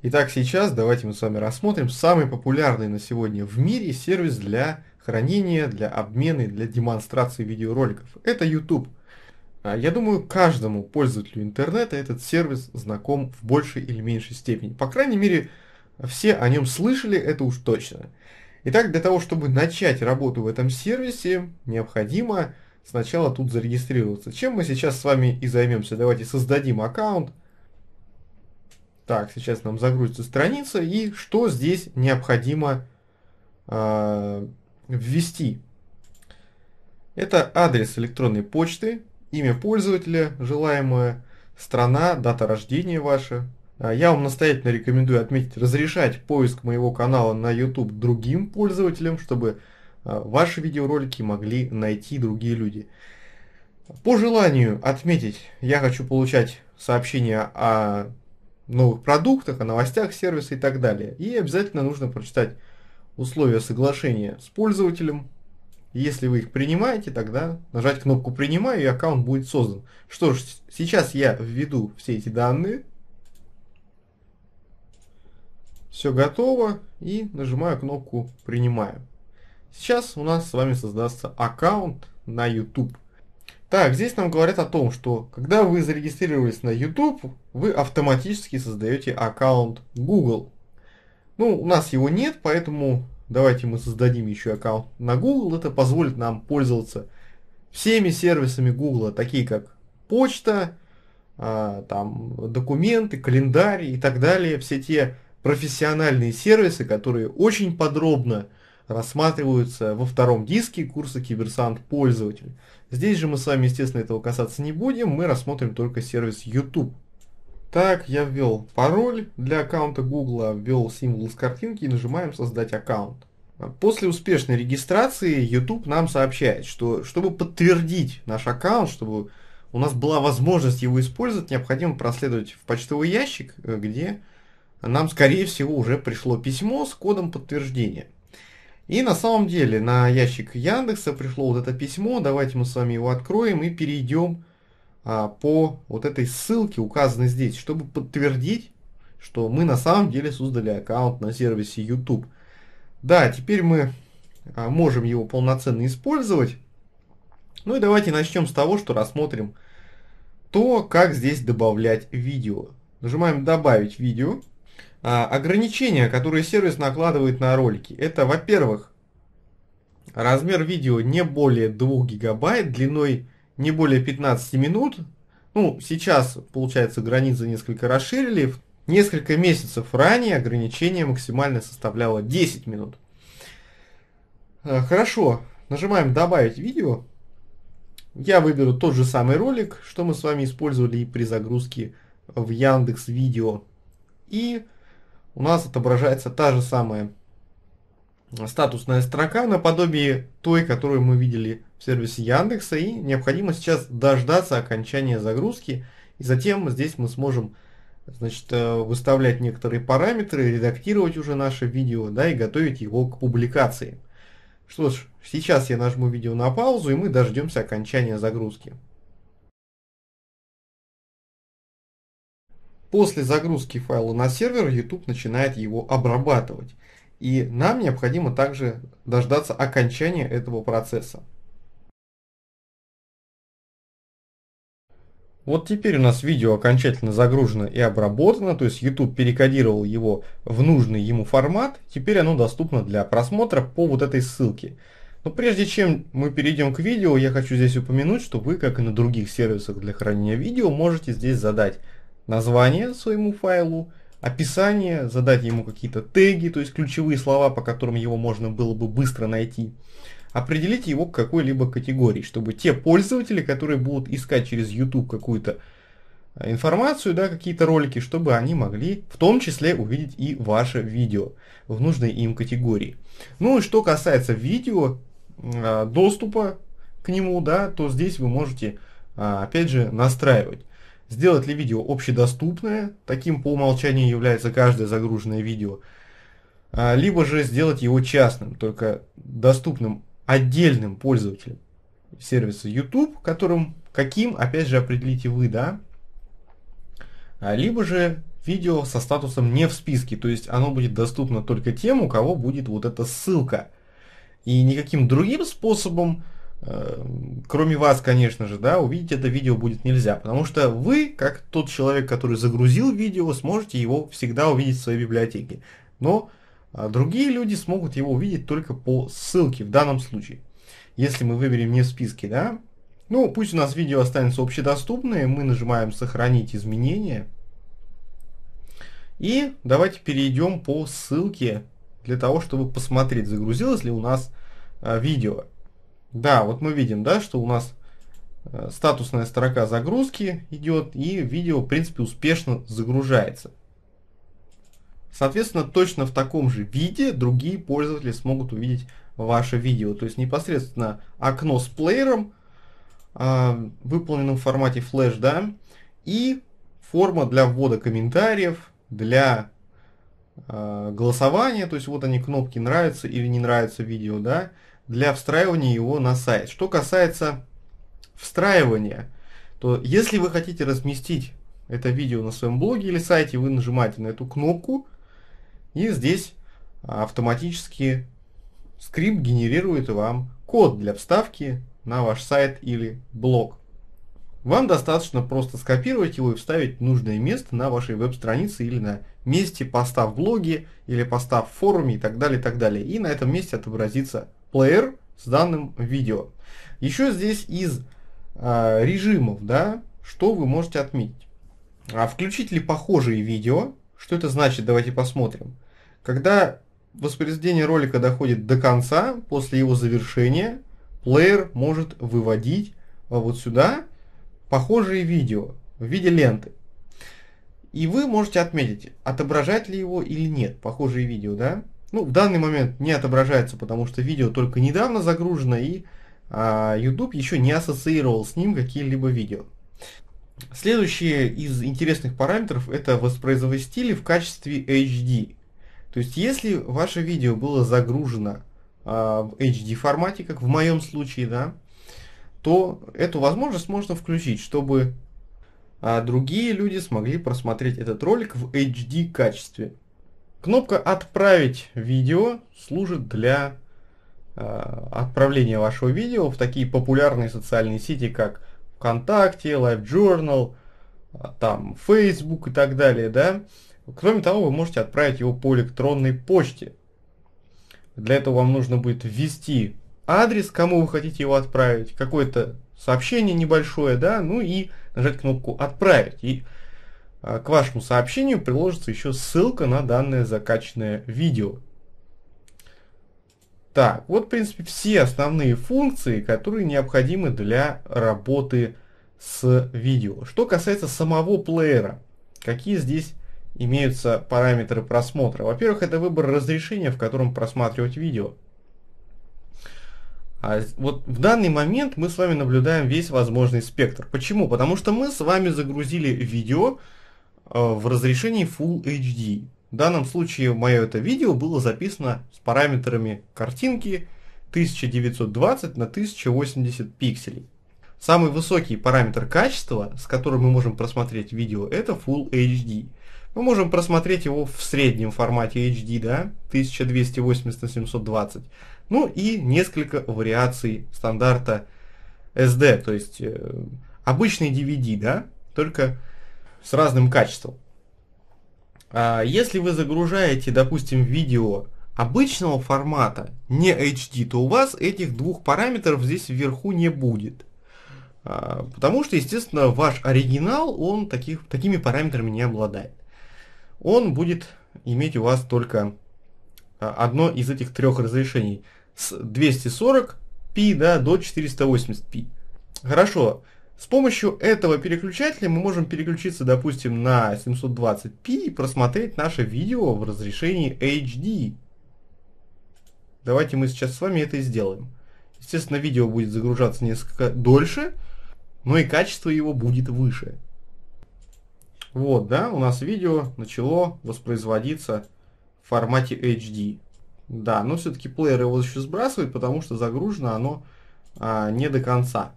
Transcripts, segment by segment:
Итак, сейчас давайте мы с вами рассмотрим самый популярный на сегодня в мире сервис для хранения, для обмена и для демонстрации видеороликов. Это YouTube. А, я думаю, каждому пользователю интернета этот сервис знаком в большей или меньшей степени. По крайней мере, все о нем слышали, это уж точно. Итак, для того, чтобы начать работу в этом сервисе, необходимо сначала тут зарегистрироваться. Чем мы сейчас с вами и займемся. Давайте создадим аккаунт, так, сейчас нам загрузится страница. И что здесь необходимо э, ввести? Это адрес электронной почты, имя пользователя желаемая страна, дата рождения ваша. А, я вам настоятельно рекомендую отметить разрешать поиск моего канала на YouTube другим пользователям, чтобы а, ваши видеоролики могли найти другие люди. По желанию отметить, я хочу получать сообщения о новых продуктах, о новостях сервиса и так далее. И обязательно нужно прочитать условия соглашения с пользователем. Если вы их принимаете, тогда нажать кнопку «Принимаю» и аккаунт будет создан. Что ж, сейчас я введу все эти данные. Все готово и нажимаю кнопку «Принимаю». Сейчас у нас с вами создастся аккаунт на YouTube. Так, здесь нам говорят о том, что когда вы зарегистрировались на YouTube, вы автоматически создаете аккаунт Google. Ну, у нас его нет, поэтому давайте мы создадим еще аккаунт на Google. Это позволит нам пользоваться всеми сервисами Google, такие как почта, а, там, документы, календарь и так далее. Все те профессиональные сервисы, которые очень подробно рассматриваются во втором диске курса «Киберсант пользователь». Здесь же мы с вами, естественно, этого касаться не будем, мы рассмотрим только сервис YouTube. Так, я ввел пароль для аккаунта Google, ввел символ с картинки и нажимаем «Создать аккаунт». После успешной регистрации YouTube нам сообщает, что чтобы подтвердить наш аккаунт, чтобы у нас была возможность его использовать, необходимо проследовать в почтовый ящик, э, где нам, скорее всего, уже пришло письмо с кодом подтверждения. И на самом деле на ящик Яндекса пришло вот это письмо, давайте мы с вами его откроем и перейдем а, по вот этой ссылке, указанной здесь, чтобы подтвердить, что мы на самом деле создали аккаунт на сервисе YouTube. Да, теперь мы а, можем его полноценно использовать. Ну и давайте начнем с того, что рассмотрим то, как здесь добавлять видео. Нажимаем «Добавить видео». А, ограничения, которые сервис накладывает на ролики, это, во-первых, размер видео не более 2 гигабайт, длиной не более 15 минут. Ну, сейчас, получается, границы несколько расширили. Несколько месяцев ранее ограничение максимально составляло 10 минут. Э, хорошо, нажимаем «Добавить видео». Я выберу тот же самый ролик, что мы с вами использовали и при загрузке в Яндекс Видео. И у нас отображается та же самая статусная строка наподобие той, которую мы видели в сервисе Яндекса. И необходимо сейчас дождаться окончания загрузки. И затем здесь мы сможем значит, э, выставлять некоторые параметры, редактировать уже наше видео да, и готовить его к публикации. Что ж, сейчас я нажму видео на паузу и мы дождемся окончания загрузки. После загрузки файла на сервер YouTube начинает его обрабатывать. И нам необходимо также дождаться окончания этого процесса. Вот теперь у нас видео окончательно загружено и обработано, то есть YouTube перекодировал его в нужный ему формат. Теперь оно доступно для просмотра по вот этой ссылке. Но прежде чем мы перейдем к видео, я хочу здесь упомянуть, что вы, как и на других сервисах для хранения видео, можете здесь задать название своему файлу, описание, задать ему какие-то теги, то есть ключевые слова, по которым его можно было бы быстро найти. Определить его к какой-либо категории, чтобы те пользователи, которые будут искать через YouTube какую-то э, информацию, да, какие-то ролики, чтобы они могли в том числе увидеть и ваше видео в нужной им категории. Ну и что касается видео, э, доступа к нему, да, то здесь вы можете, а, опять же, настраивать сделать ли видео общедоступное, таким по умолчанию является каждое загруженное видео, а, либо же сделать его частным, только доступным отдельным пользователям сервиса YouTube, которым каким, опять же, определите вы, да, а, либо же видео со статусом не в списке, то есть оно будет доступно только тем, у кого будет вот эта ссылка. И никаким другим способом Эм, кроме вас, конечно же, да, увидеть это видео будет нельзя, потому что вы, как тот человек, который загрузил видео, сможете его всегда увидеть в своей библиотеке. Но а, другие люди смогут его увидеть только по ссылке в данном случае. Если мы выберем не в списке, да, ну пусть у нас видео останется общедоступное, мы нажимаем сохранить изменения. И давайте перейдем по ссылке для того, чтобы посмотреть, загрузилось ли у нас э, видео. Да, вот мы видим, да, что у нас э, статусная строка загрузки идет, и видео, в принципе, успешно загружается. Соответственно, точно в таком же виде другие пользователи смогут увидеть ваше видео. То есть непосредственно окно с плеером, э, а, выполненным в формате Flash, да, и форма для ввода комментариев, для э, голосования, то есть вот они кнопки нравится или не нравится видео, да, для встраивания его на сайт. Что касается встраивания, то если вы хотите разместить это видео на своем блоге или сайте, вы нажимаете на эту кнопку, и здесь автоматически скрипт генерирует вам код для вставки на ваш сайт или блог. Вам достаточно просто скопировать его и вставить нужное место на вашей веб-странице или на месте поста в блоге или поста в форуме и так далее, и так далее. И на этом месте отобразится плеер с данным видео. Еще здесь из э, режимов, да, что вы можете отметить. А включить ли похожие видео? Что это значит? Давайте посмотрим. Когда воспроизведение ролика доходит до конца, после его завершения, плеер может выводить а вот сюда похожие видео в виде ленты. И вы можете отметить, отображать ли его или нет, похожие видео, да? ну, в данный момент не отображается, потому что видео только недавно загружено, и а, YouTube еще не ассоциировал с ним какие-либо видео. Следующие из интересных параметров это воспроизвести в качестве HD. То есть, если ваше видео было загружено а, в HD формате, как в моем случае, да, то эту возможность можно включить, чтобы а, другие люди смогли просмотреть этот ролик в HD качестве. Кнопка «Отправить видео» служит для э, отправления вашего видео в такие популярные социальные сети, как ВКонтакте, LiveJournal, э, там Facebook и так далее, да. Кроме того, вы можете отправить его по электронной почте. Для этого вам нужно будет ввести адрес, кому вы хотите его отправить, какое-то сообщение небольшое, да, ну и нажать кнопку «Отправить». И а, к вашему сообщению приложится еще ссылка на данное закачанное видео. Так, вот в принципе все основные функции, которые необходимы для работы с видео. Что касается самого плеера, какие здесь имеются параметры просмотра? Во-первых, это выбор разрешения, в котором просматривать видео. А вот в данный момент мы с вами наблюдаем весь возможный спектр. Почему? Потому что мы с вами загрузили видео, Э, в разрешении Full HD. В данном случае мое это видео было записано с параметрами картинки 1920 на 1080 пикселей. Самый высокий параметр качества, с которым мы можем просмотреть видео, это Full HD. Мы можем просмотреть его в среднем формате HD, да, 1280 на 720. Ну и несколько вариаций стандарта SD, то есть э, обычный DVD, да, только с разным качеством. А, если вы загружаете, допустим, видео обычного формата, не HD, то у вас этих двух параметров здесь вверху не будет. А, потому что, естественно, ваш оригинал, он таких, такими параметрами не обладает. Он будет иметь у вас только а, одно из этих трех разрешений. С 240p да, до 480p. Хорошо, с помощью этого переключателя мы можем переключиться, допустим, на 720p и просмотреть наше видео в разрешении HD. Давайте мы сейчас с вами это и сделаем. Естественно, видео будет загружаться несколько дольше, но и качество его будет выше. Вот, да, у нас видео начало воспроизводиться в формате HD. Да, но все-таки плеер его еще сбрасывает, потому что загружено оно а, не до конца.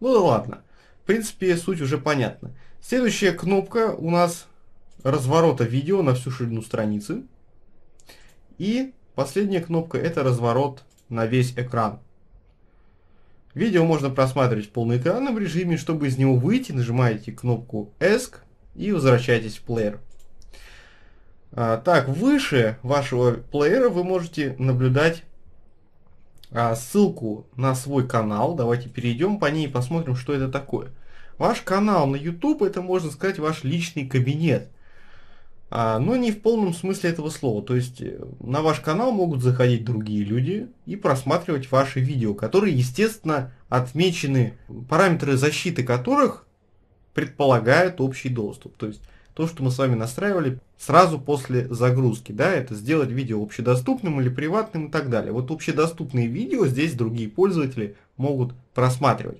Ну да ладно. В принципе, суть уже понятна. Следующая кнопка у нас разворота видео на всю ширину страницы. И последняя кнопка это разворот на весь экран. Видео можно просматривать в полноэкранном режиме. Чтобы из него выйти, нажимаете кнопку ESC и возвращаетесь в плеер. А, так, выше вашего плеера вы можете наблюдать а, ссылку на свой канал. Давайте перейдем по ней и посмотрим, что это такое. Ваш канал на YouTube это, можно сказать, ваш личный кабинет. А, но не в полном смысле этого слова. То есть э, на ваш канал могут заходить другие люди и просматривать ваши видео, которые, естественно, отмечены, параметры защиты которых предполагают общий доступ. То есть то, что мы с вами настраивали сразу после загрузки, да, это сделать видео общедоступным или приватным и так далее. Вот общедоступные видео здесь другие пользователи могут просматривать.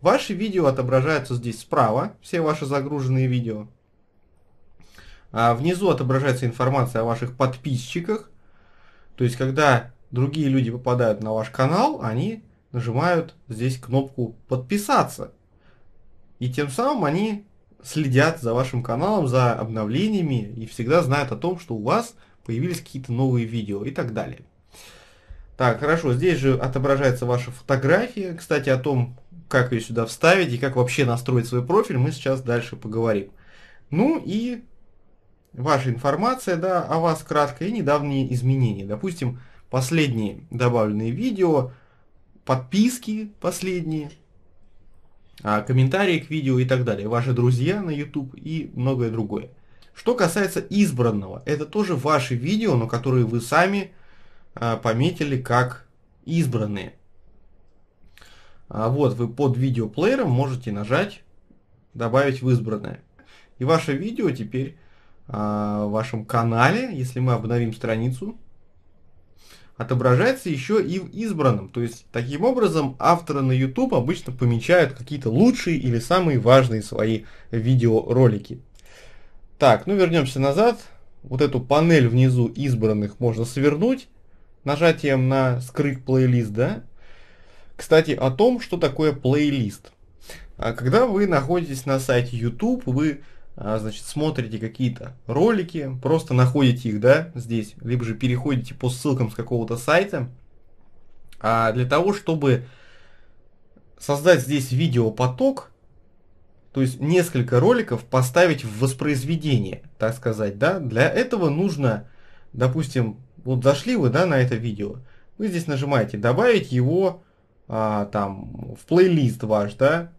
Ваши видео отображаются здесь справа, все ваши загруженные видео. А внизу отображается информация о ваших подписчиках. То есть, когда другие люди попадают на ваш канал, они нажимают здесь кнопку «Подписаться». И тем самым они следят за вашим каналом, за обновлениями и всегда знают о том, что у вас появились какие-то новые видео и так далее. Так, хорошо, здесь же отображается ваша фотография. Кстати, о том, как ее сюда вставить и как вообще настроить свой профиль, мы сейчас дальше поговорим. Ну и ваша информация да, о вас краткая и недавние изменения. Допустим, последние добавленные видео, подписки последние, а, комментарии к видео и так далее, ваши друзья на YouTube и многое другое. Что касается избранного, это тоже ваши видео, но которые вы сами а, пометили как избранные. А вот, вы под видеоплеером можете нажать «Добавить в избранное». И ваше видео теперь в вашем канале, если мы обновим страницу, отображается еще и в избранном. То есть, таким образом, авторы на YouTube обычно помечают какие-то лучшие или самые важные свои видеоролики. Так, ну вернемся назад. Вот эту панель внизу избранных можно свернуть нажатием на скрыть плейлист, да? Кстати, о том, что такое плейлист. А когда вы находитесь на сайте YouTube, вы а, значит, смотрите какие-то ролики, просто находите их, да, здесь, либо же переходите по ссылкам с какого-то сайта. А для того, чтобы создать здесь видеопоток, то есть несколько роликов поставить в воспроизведение, так сказать, да, для этого нужно, допустим, вот зашли вы, да, на это видео, вы здесь нажимаете «Добавить его а, там в плейлист ваш, да,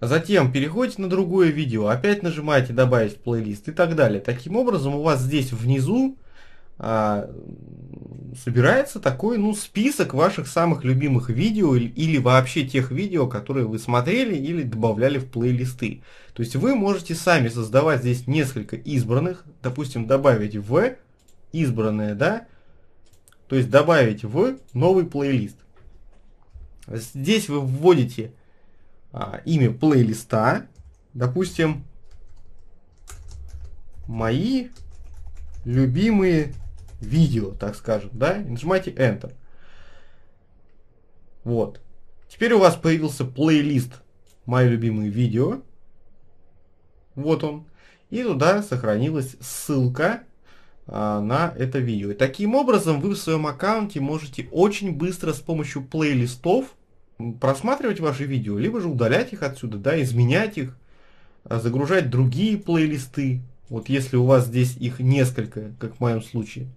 а затем переходите на другое видео, опять нажимаете «Добавить в плейлист» и так далее. Таким образом, у вас здесь внизу а, собирается такой ну, список ваших самых любимых видео или, или вообще тех видео, которые вы смотрели или добавляли в плейлисты. То есть вы можете сами создавать здесь несколько избранных, допустим, добавить в избранное, да, то есть добавить в новый плейлист. Здесь вы вводите а, имя плейлиста, допустим, мои любимые видео, так скажем, да, и нажимаете Enter. Вот. Теперь у вас появился плейлист «Мои любимые видео». Вот он. И туда сохранилась ссылка а, на это видео. И таким образом вы в своем аккаунте можете очень быстро с помощью плейлистов просматривать ваши видео, либо же удалять их отсюда, да, изменять их, а, загружать другие плейлисты, вот если у вас здесь их несколько, как в моем случае.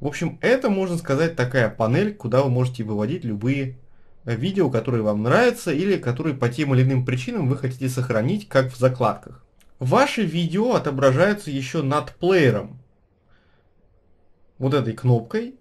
В общем, это, можно сказать, такая панель, куда вы можете выводить любые э, видео, которые вам нравятся или которые по тем или иным причинам вы хотите сохранить, как в закладках. Ваши видео отображаются еще над плеером. Вот этой кнопкой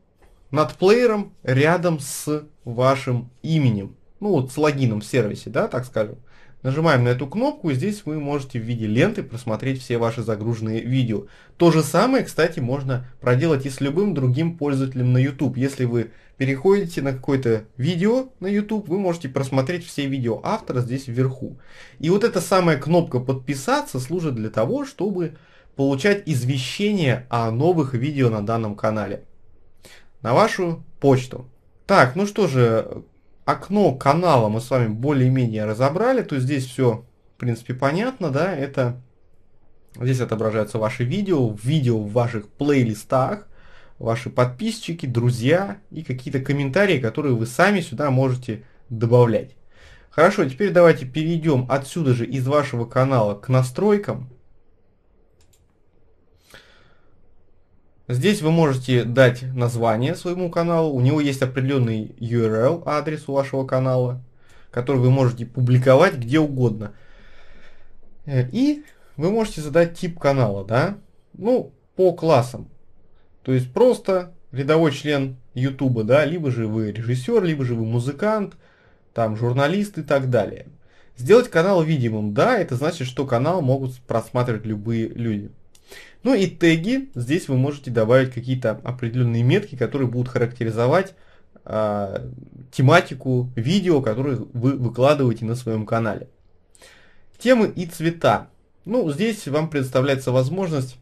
над плеером рядом с вашим именем. Ну вот с логином в сервисе, да, так скажем. Нажимаем на эту кнопку, и здесь вы можете в виде ленты просмотреть все ваши загруженные видео. То же самое, кстати, можно проделать и с любым другим пользователем на YouTube. Если вы переходите на какое-то видео на YouTube, вы можете просмотреть все видео автора здесь вверху. И вот эта самая кнопка «Подписаться» служит для того, чтобы получать извещения о новых видео на данном канале на вашу почту. Так, ну что же, окно канала мы с вами более-менее разобрали. То есть здесь все, в принципе, понятно, да, это... Здесь отображаются ваши видео, видео в ваших плейлистах, ваши подписчики, друзья и какие-то комментарии, которые вы сами сюда можете добавлять. Хорошо, теперь давайте перейдем отсюда же из вашего канала к настройкам. Здесь вы можете дать название своему каналу. У него есть определенный URL, адрес у вашего канала, который вы можете публиковать где угодно. Э, и вы можете задать тип канала, да? Ну, по классам. То есть просто рядовой член YouTube, да, либо же вы режиссер, либо же вы музыкант, там журналист и так далее. Сделать канал видимым, да, это значит, что канал могут просматривать любые люди. Ну и теги, здесь вы можете добавить какие-то определенные метки, которые будут характеризовать э, тематику видео, которые вы выкладываете на своем канале. Темы и цвета. Ну, здесь вам предоставляется возможность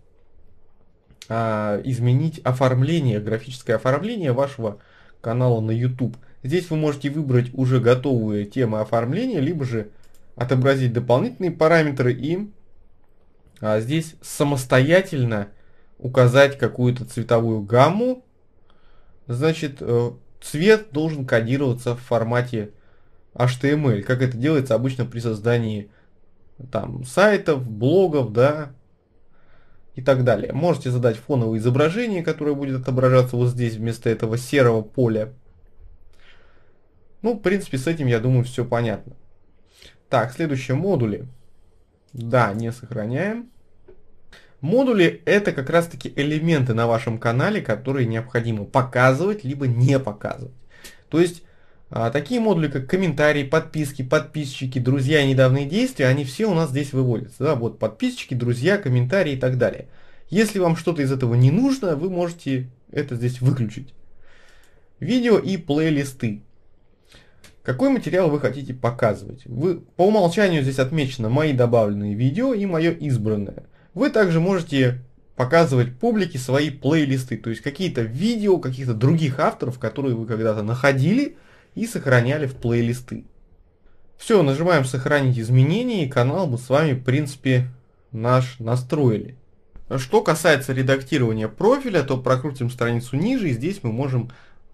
э, изменить оформление, графическое оформление вашего канала на YouTube. Здесь вы можете выбрать уже готовые темы оформления, либо же отобразить дополнительные параметры и а здесь самостоятельно указать какую-то цветовую гамму. Значит, э, цвет должен кодироваться в формате HTML, как это делается обычно при создании там сайтов, блогов, да, и так далее. Можете задать фоновое изображение, которое будет отображаться вот здесь вместо этого серого поля. Ну, в принципе, с этим, я думаю, все понятно. Так, следующие модули. Да, не сохраняем. Модули это как раз таки элементы на вашем канале, которые необходимо показывать, либо не показывать. То есть а, Такие модули, как комментарии, подписки, подписчики, друзья и недавние действия, они все у нас здесь выводятся. Да? Вот подписчики, друзья, комментарии и так далее. Если вам что-то из этого не нужно, вы можете это здесь выключить. Видео и плейлисты. Какой материал вы хотите показывать? Вы, по умолчанию здесь отмечено мои добавленные видео и мое избранное вы также можете показывать публике свои плейлисты, то есть какие-то видео каких-то других авторов, которые вы когда-то находили и сохраняли в плейлисты. Все, нажимаем сохранить изменения и канал мы с вами в принципе наш настроили. Что касается редактирования профиля, то прокрутим страницу ниже и здесь мы можем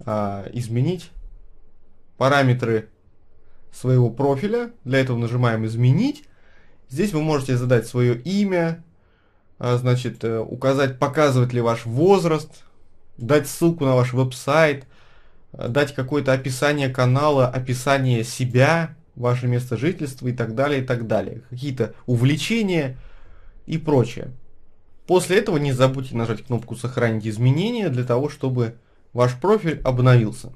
а, изменить параметры своего профиля. Для этого нажимаем изменить. Здесь вы можете задать свое имя, а, значит, э, указать, показывать ли ваш возраст, дать ссылку на ваш веб-сайт, э, дать какое-то описание канала, описание себя, ваше место жительства и так далее, и так далее. Какие-то увлечения и прочее. После этого не забудьте нажать кнопку «Сохранить изменения» для того, чтобы ваш профиль обновился.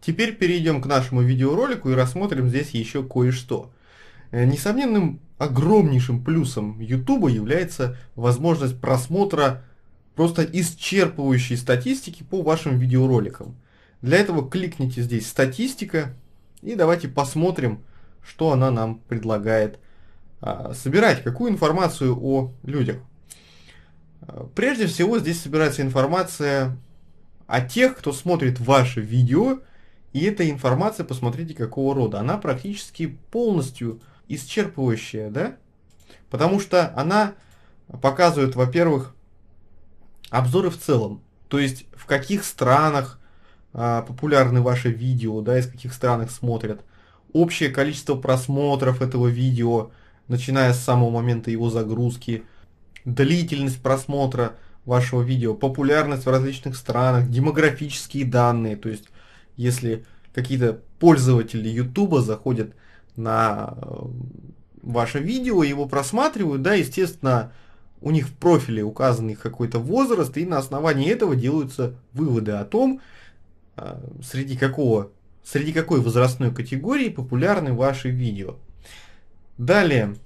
Теперь перейдем к нашему видеоролику и рассмотрим здесь еще кое-что – Э, несомненным огромнейшим плюсом YouTube является возможность просмотра просто исчерпывающей статистики по вашим видеороликам. Для этого кликните здесь «Статистика» и давайте посмотрим, что она нам предлагает а, собирать, какую информацию о людях. Э, прежде всего здесь собирается информация о тех, кто смотрит ваше видео, и эта информация, посмотрите, какого рода. Она практически полностью исчерпывающая, да? Потому что она показывает, во-первых, обзоры в целом. То есть в каких странах а, популярны ваши видео, да, из каких стран их смотрят. Общее количество просмотров этого видео, начиная с самого момента его загрузки. Длительность просмотра вашего видео, популярность в различных странах, демографические данные. То есть если какие-то пользователи YouTube заходят на э, ваше видео, его просматривают, да, естественно, у них в профиле указан их какой-то возраст, и на основании этого делаются выводы о том, э, среди какого, среди какой возрастной категории популярны ваши видео. Далее,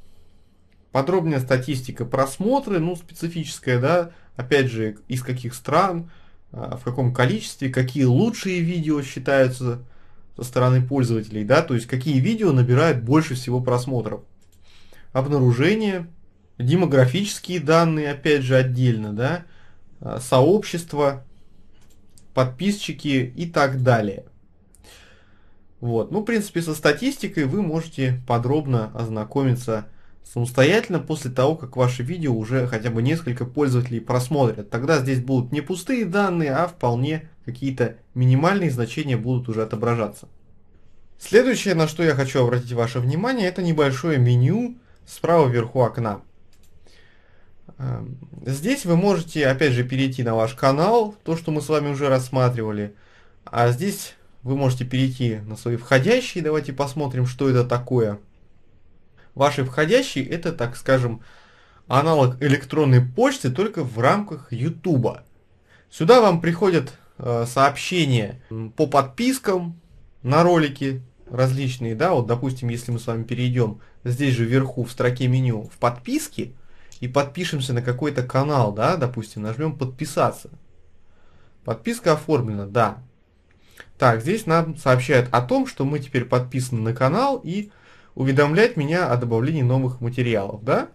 подробная статистика просмотры, ну, специфическая, да, опять же, из каких стран, э, в каком количестве, какие лучшие видео считаются со стороны пользователей, да, то есть какие видео набирают больше всего просмотров. Обнаружение, демографические данные, опять же, отдельно, да, а, сообщество, подписчики и так далее. Вот. Ну, в принципе, со статистикой вы можете подробно ознакомиться самостоятельно после того, как ваше видео уже хотя бы несколько пользователей просмотрят. Тогда здесь будут не пустые данные, а вполне какие-то минимальные значения будут уже отображаться. Следующее, на что я хочу обратить ваше внимание, это небольшое меню справа вверху окна. Эм, здесь вы можете, опять же, перейти на ваш канал, то, что мы с вами уже рассматривали. А здесь вы можете перейти на свои входящие. Давайте посмотрим, что это такое. Ваши входящие – это, так скажем, аналог электронной почты, только в рамках YouTube. Сюда вам приходят Э, сообщения по подпискам на ролики различные, да, вот, допустим, если мы с вами перейдем здесь же вверху в строке меню в подписки и подпишемся на какой-то канал, да, допустим, нажмем подписаться. Подписка оформлена, да. Так, здесь нам сообщают о том, что мы теперь подписаны на канал и уведомлять меня о добавлении новых материалов, да?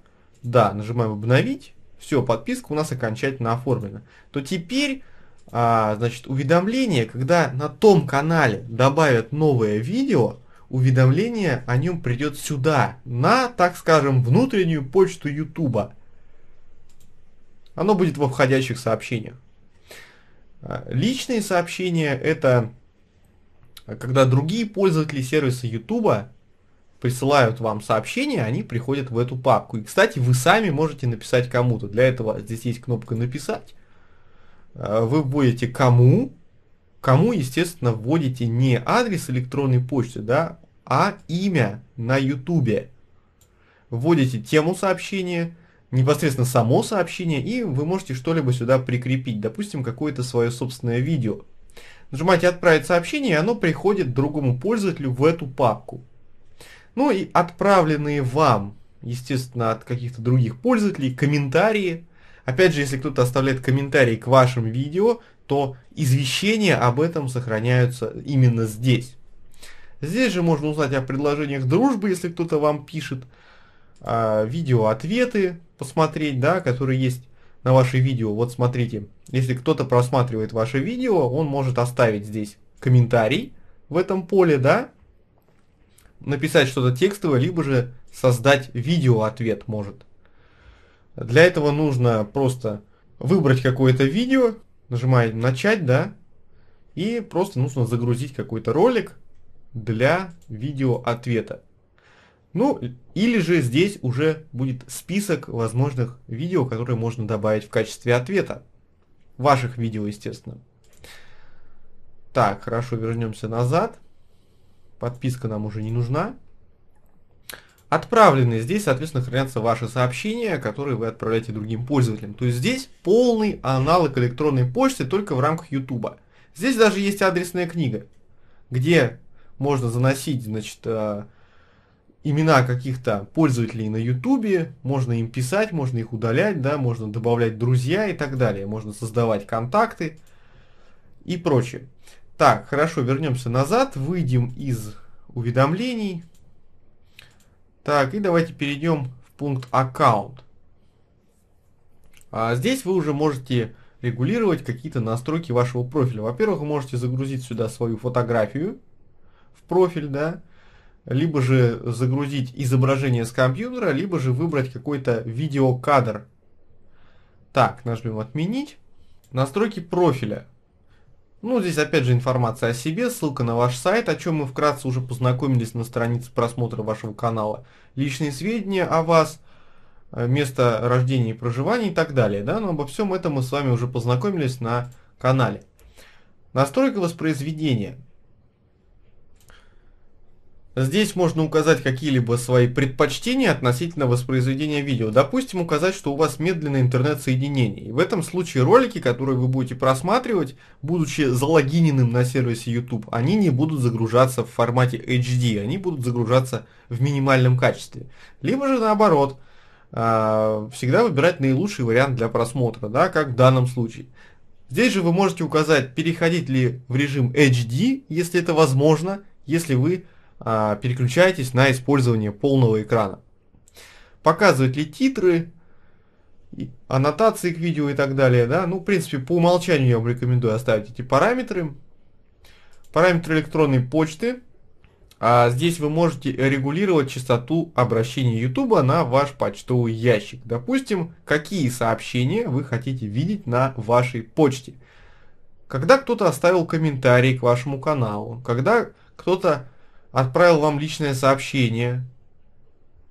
Да, нажимаем обновить, все, подписка у нас окончательно оформлена. То теперь а, значит, уведомление, когда на том канале добавят новое видео, уведомление о нем придет сюда, на, так скажем, внутреннюю почту YouTube. Оно будет во входящих сообщениях. А, личные сообщения это а, когда другие пользователи сервиса YouTube присылают вам сообщения, они приходят в эту папку. И, кстати, вы сами можете написать кому-то. Для этого здесь есть кнопка «Написать». А, вы вводите кому, кому, естественно, вводите не адрес электронной почты, да, а имя на YouTube. Вводите тему сообщения, непосредственно само сообщение, и вы можете что-либо сюда прикрепить, допустим, какое-то свое собственное видео. Нажимаете «Отправить сообщение», и оно приходит другому пользователю в эту папку. Ну и отправленные вам, естественно, от каких-то других пользователей комментарии – Опять же, если кто-то оставляет комментарий к вашим видео, то извещения об этом сохраняются именно здесь. Здесь же можно узнать о предложениях дружбы, если кто-то вам пишет, э, а, видео ответы посмотреть, да, которые есть на ваше видео. Вот смотрите, если кто-то просматривает ваше видео, он может оставить здесь комментарий в этом поле, да, написать что-то текстовое, либо же создать видео ответ может. Для этого нужно просто выбрать какое-то видео, нажимаем начать, да, и просто нужно загрузить какой-то ролик для видео ответа. Ну, или же здесь уже будет список возможных видео, которые можно добавить в качестве ответа. Ваших видео, естественно. Так, хорошо, вернемся назад. Подписка нам уже не нужна отправлены. Здесь, соответственно, хранятся ваши сообщения, которые вы отправляете другим пользователям. То есть здесь полный аналог электронной почты только в рамках YouTube. Здесь даже есть адресная книга, где можно заносить, значит, э, имена каких-то пользователей на YouTube, можно им писать, можно их удалять, да, можно добавлять друзья и так далее, можно создавать контакты и прочее. Так, хорошо, вернемся назад, выйдем из уведомлений, так, и давайте перейдем в пункт аккаунт. А здесь вы уже можете регулировать какие-то настройки вашего профиля. Во-первых, вы можете загрузить сюда свою фотографию в профиль, да, либо же загрузить изображение с компьютера, либо же выбрать какой-то видеокадр. Так, нажмем отменить. Настройки профиля. Ну, здесь опять же информация о себе, ссылка на ваш сайт, о чем мы вкратце уже познакомились на странице просмотра вашего канала, личные сведения о вас, э, место рождения и проживания и так далее. Да? Но ну, обо всем этом мы с вами уже познакомились на канале. Настройка воспроизведения. Здесь можно указать какие-либо свои предпочтения относительно воспроизведения видео. Допустим, указать, что у вас медленное интернет-соединение. В этом случае ролики, которые вы будете просматривать, будучи залогиненным на сервисе YouTube, они не будут загружаться в формате HD, они будут загружаться в минимальном качестве. Либо же наоборот, а, всегда выбирать наилучший вариант для просмотра, да, как в данном случае. Здесь же вы можете указать, переходить ли в режим HD, если это возможно, если вы а, переключайтесь на использование полного экрана. Показывать ли титры, аннотации к видео и так далее. Да? Ну, в принципе, по умолчанию я вам рекомендую оставить эти параметры. Параметры электронной почты. А здесь вы можете регулировать частоту обращения YouTube на ваш почтовый ящик. Допустим, какие сообщения вы хотите видеть на вашей почте. Когда кто-то оставил комментарий к вашему каналу, когда кто-то отправил вам личное сообщение.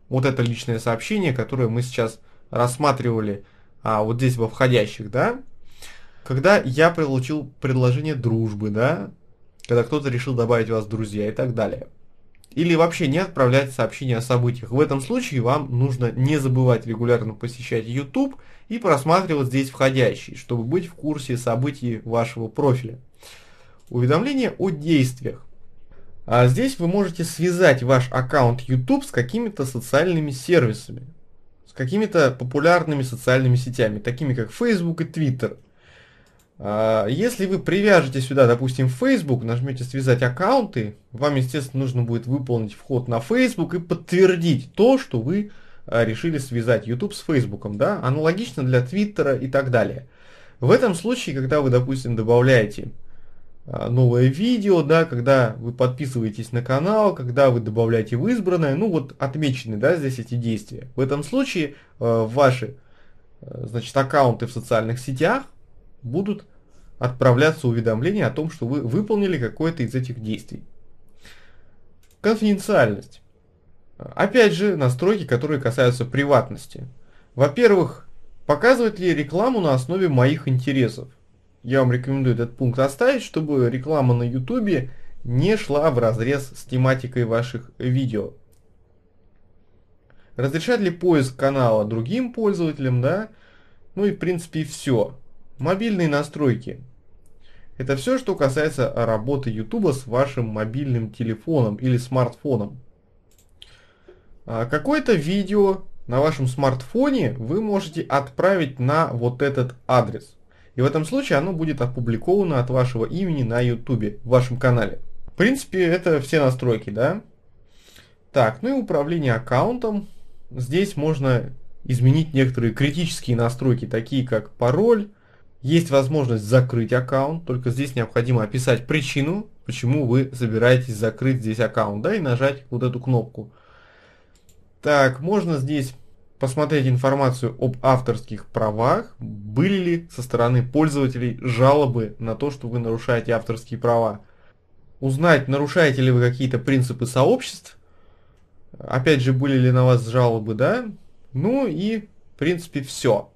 Вот это личное сообщение, которое мы сейчас рассматривали а, вот здесь во входящих, да? Когда я получил предложение дружбы, да? Когда кто-то решил добавить вас в друзья и так далее. Или вообще не отправлять сообщения о событиях. В этом случае вам нужно не забывать регулярно посещать YouTube и просматривать здесь входящие, чтобы быть в курсе событий вашего профиля. Уведомления о действиях. А здесь вы можете связать ваш аккаунт YouTube с какими-то социальными сервисами, с какими-то популярными социальными сетями, такими как Facebook и Twitter. А, если вы привяжете сюда, допустим, Facebook, нажмете «Связать аккаунты», вам, естественно, нужно будет выполнить вход на Facebook и подтвердить то, что вы а, решили связать YouTube с Facebook, да, аналогично для Twitter и так далее. В этом случае, когда вы, допустим, добавляете а, новое видео, да, когда вы подписываетесь на канал, когда вы добавляете в избранное, ну вот отмечены, да, здесь эти действия. В этом случае э, ваши, э, значит, аккаунты в социальных сетях будут отправляться уведомления о том, что вы выполнили какое-то из этих действий. Конфиденциальность. Опять же, настройки, которые касаются приватности. Во-первых, показывать ли рекламу на основе моих интересов? я вам рекомендую этот пункт оставить, чтобы реклама на YouTube не шла в разрез с тематикой ваших видео. Разрешать ли поиск канала другим пользователям, да? Ну и в принципе все. Мобильные настройки. Это все, что касается работы YouTube с вашим мобильным телефоном или смартфоном. А какое-то видео на вашем смартфоне вы можете отправить на вот этот адрес. И в этом случае оно будет опубликовано от вашего имени на YouTube, в вашем канале. В принципе, это все настройки, да? Так, ну и управление аккаунтом. Здесь можно изменить некоторые критические настройки, такие как пароль. Есть возможность закрыть аккаунт, только здесь необходимо описать причину, почему вы собираетесь закрыть здесь аккаунт, да, и нажать вот эту кнопку. Так, можно здесь посмотреть информацию об авторских правах, были ли со стороны пользователей жалобы на то, что вы нарушаете авторские права, узнать, нарушаете ли вы какие-то принципы сообществ, опять же, были ли на вас жалобы, да, ну и, в принципе, все.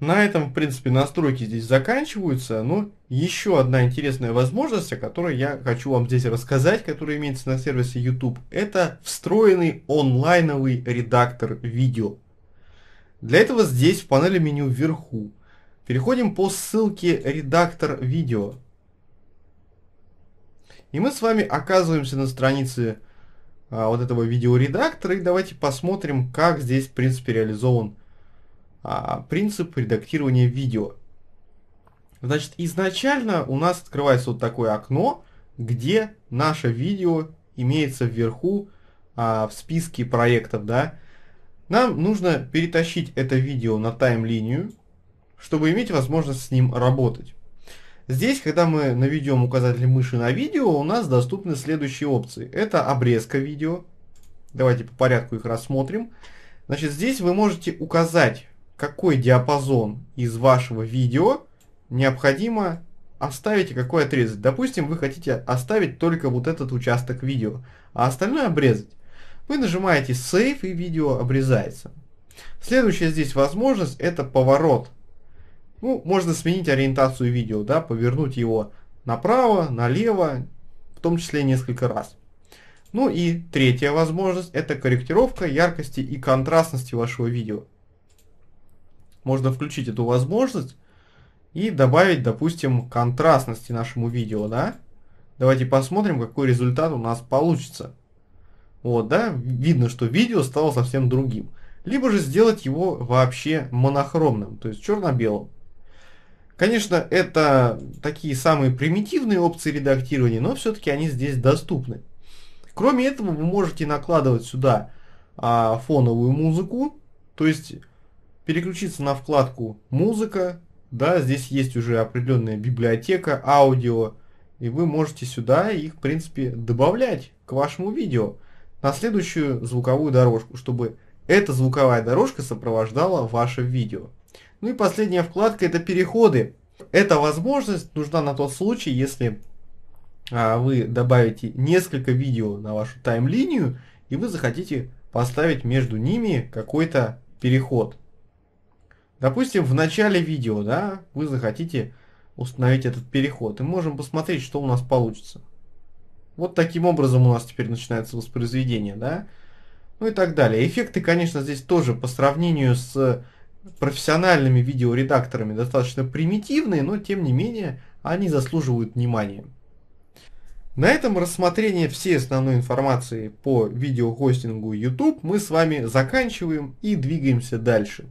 На этом, в принципе, настройки здесь заканчиваются, но ну, еще одна интересная возможность, о которой я хочу вам здесь рассказать, которая имеется на сервисе YouTube, это встроенный онлайновый редактор видео. Для этого здесь в панели меню вверху переходим по ссылке «Редактор видео». И мы с вами оказываемся на странице а, вот этого видеоредактора. И давайте посмотрим, как здесь, в принципе, реализован а, принцип редактирования видео. Значит, изначально у нас открывается вот такое окно, где наше видео имеется вверху а, в списке проектов, да. Нам нужно перетащить это видео на тайм-линию, чтобы иметь возможность с ним работать. Здесь, когда мы наведем указатель мыши на видео, у нас доступны следующие опции. Это обрезка видео. Давайте по порядку их рассмотрим. Значит, здесь вы можете указать, какой диапазон из вашего видео – необходимо оставить какой отрезать. Допустим, вы хотите оставить только вот этот участок видео, а остальное обрезать. Вы нажимаете Save и видео обрезается. Следующая здесь возможность это поворот. Ну, можно сменить ориентацию видео, да, повернуть его направо, налево, в том числе несколько раз. Ну и третья возможность это корректировка яркости и контрастности вашего видео. Можно включить эту возможность и добавить, допустим, контрастности нашему видео, да? Давайте посмотрим, какой результат у нас получится. Вот, да, видно, что видео стало совсем другим. Либо же сделать его вообще монохромным, то есть черно-белым. Конечно, это такие самые примитивные опции редактирования, но все-таки они здесь доступны. Кроме этого, вы можете накладывать сюда а, фоновую музыку, то есть переключиться на вкладку «Музыка», да, здесь есть уже определенная библиотека аудио, и вы можете сюда их, в принципе, добавлять к вашему видео на следующую звуковую дорожку, чтобы эта звуковая дорожка сопровождала ваше видео. Ну и последняя вкладка это переходы. Эта возможность нужна на тот случай, если а, вы добавите несколько видео на вашу тайм-линию и вы захотите поставить между ними какой-то переход. Допустим, в начале видео, да, вы захотите установить этот переход. И можем посмотреть, что у нас получится. Вот таким образом у нас теперь начинается воспроизведение, да? Ну и так далее. Эффекты, конечно, здесь тоже по сравнению с профессиональными видеоредакторами достаточно примитивные, но тем не менее они заслуживают внимания. На этом рассмотрение всей основной информации по видеохостингу YouTube мы с вами заканчиваем и двигаемся дальше.